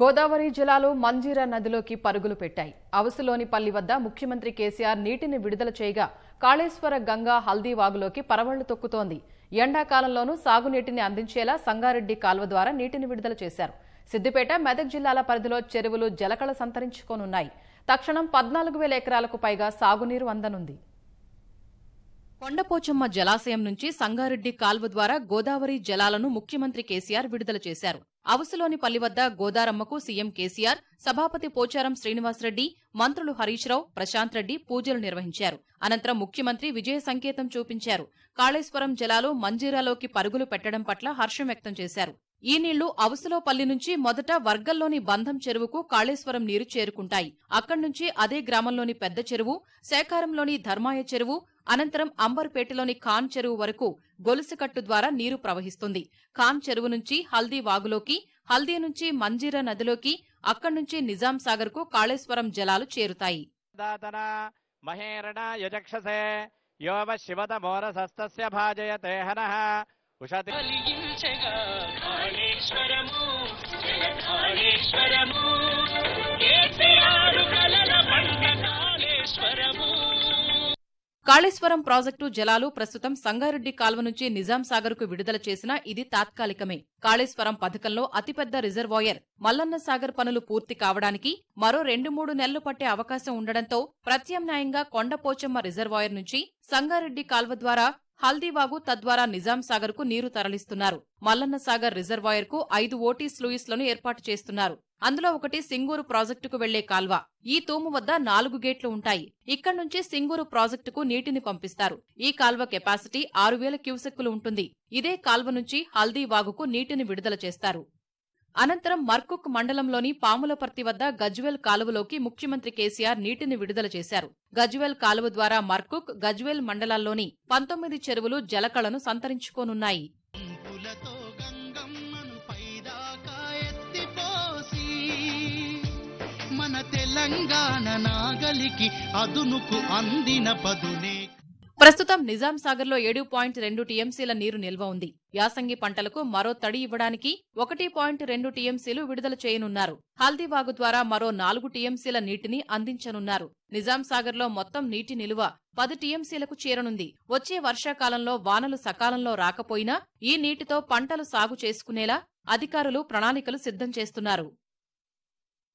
గోదావరి జలాలు మంజీరా నదిలోకి పరుగులు పెట్టాయి అవసులోని పల్లి వద్ద ముఖ్యమంత్రి కేసీఆర్ నీటిని విడుదల చేయగా కాళేశ్వర గంగా హల్దీవాగులోకి పరవళ్లు తొక్కుతోంది ఎండాకాలంలోనూ సాగునీటిని అందించేలా సంగారెడ్డి కాల్వ ద్వారా నీటిని విడుదల చేశారు సిద్దిపేట మెదక్ జిల్లాల పరిధిలో చెరువులు జలకళ సంతరించుకోనున్నాయి తక్షణం పద్నాలుగు వేల ఎకరాలకు పైగా సాగునీరు అందనుంది కొండపోచమ్మ జలాశయం నుంచి సంగారెడ్డి కాల్వ ద్వారా గోదావరి జలాలను ముఖ్యమంత్రి కేసీఆర్ విడుదల చేశారు అవసులోని పల్లి వద్ద గోదారమ్మకు సీఎం కేసీఆర్ సభాపతి పోచారం శ్రీనివాసరెడ్డి మంత్రులు రావు ప్రశాంత్ రెడ్డి పూజలు నిర్వహించారు అనంతరం ముఖ్యమంత్రి విజయ సంకేతం చూపించారు కాళేశ్వరం జలాలు మంజీరాలోకి పరుగులు పెట్టడం పట్ల హర్షం వ్యక్తం చేశారు ఈ నీళ్లు అవసులో పల్లి నుంచి మొదట వర్గల్లోని బంధం చెరువుకు కాళేశ్వరం నీరు చేరుకుంటాయి అక్కడి నుంచి అదే గ్రామంలోని పెద్ద చెరువు సేకారంలోని ధర్మాయ చెరువు అనంతరం అంబర్పేటలోని ఖాన్ చెరువు వరకు గొలుసుకట్టు ద్వారా నీరు ప్రవహిస్తుంది ఖాన్ చెరువు నుంచి హల్దీ వాగులోకి హల్దీ నుంచి మంజీరా నదిలోకి అక్కడి నుంచి నిజాం సాగర్ కు కాళేశ్వరం జలాలు చేరుతాయి కాళేశ్వరం ప్రాజెక్టు జలాలు ప్రస్తుతం సంగారెడ్డి కాల్వ నుంచి నిజాం విడుదల చేసినా ఇది తాత్కాలికమే కాళేశ్వరం పథకంలో అతిపెద్ద రిజర్వాయర్ మల్లన్న సాగర్ పనులు పూర్తి కావడానికి మరో రెండు మూడు నెలలు పట్టే అవకాశం ఉండడంతో ప్రత్యామ్నాయంగా కొండపోచమ్మ రిజర్వాయర్ నుంచి సంగారెడ్డి కాల్వ ద్వారా హల్దీవాగు తద్వారా నిజాం సాగర్ కు నీరు తరలిస్తున్నారు మల్లన్న సాగర్ రిజర్వాయర్ కు ఐదు ఓటీస్ లూయిస్లను ఏర్పాటు చేస్తున్నారు అందులో ఒకటి సింగూరు ప్రాజెక్టుకు వెళ్లే కాల్వ ఈ తూము వద్ద నాలుగు గేట్లు ఉంటాయి ఇక్కడ నుంచి సింగూరు ప్రాజెక్టుకు నీటిని పంపిస్తారు ఈ కాల్వ కెపాసిటీ ఆరు వేల క్యూసెక్కులు ఉంటుంది ఇదే కాల్వ నుంచి హల్దీవాగుకు నీటిని విడుదల చేస్తారు అనంతరం మర్కుక్ మండలంలోని పాములపర్తి వద్ద గజ్వేల్ కాలువలోకి ముఖ్యమంత్రి కేసీఆర్ నీటిని విడుదల చేశారు గజ్వేల్ కాలువ ద్వారా మర్కుక్ గజ్వేల్ మండలాల్లోని పంతొమ్మిది చెరువులు జలకళను సంతరించుకోనున్నాయి మన తెలంగాణ నాగలికి అదునుకు అందిన పదునే ప్రస్తుతం నిజాం లో ఏడు పాయింట్ రెండు టీఎంసీల నీరు నిల్వ ఉంది యాసంగి పంటలకు మరో తడి ఇవ్వడానికి ఒకటి పాయింట్ రెండు టీఎంసీలు విడుదల చేయనున్నారు హల్దీవాగు ద్వారా మరో నాలుగు టీఎంసీల నీటిని అందించనున్నారు నిజాం లో మొత్తం నీటి నిలువ పది టీఎంసీలకు చేరనుంది వచ్చే వర్షాకాలంలో వానలు సకాలంలో రాకపోయినా ఈ నీటితో పంటలు సాగు చేసుకునేలా అధికారులు ప్రణాళికలు సిద్ధం చేస్తున్నారు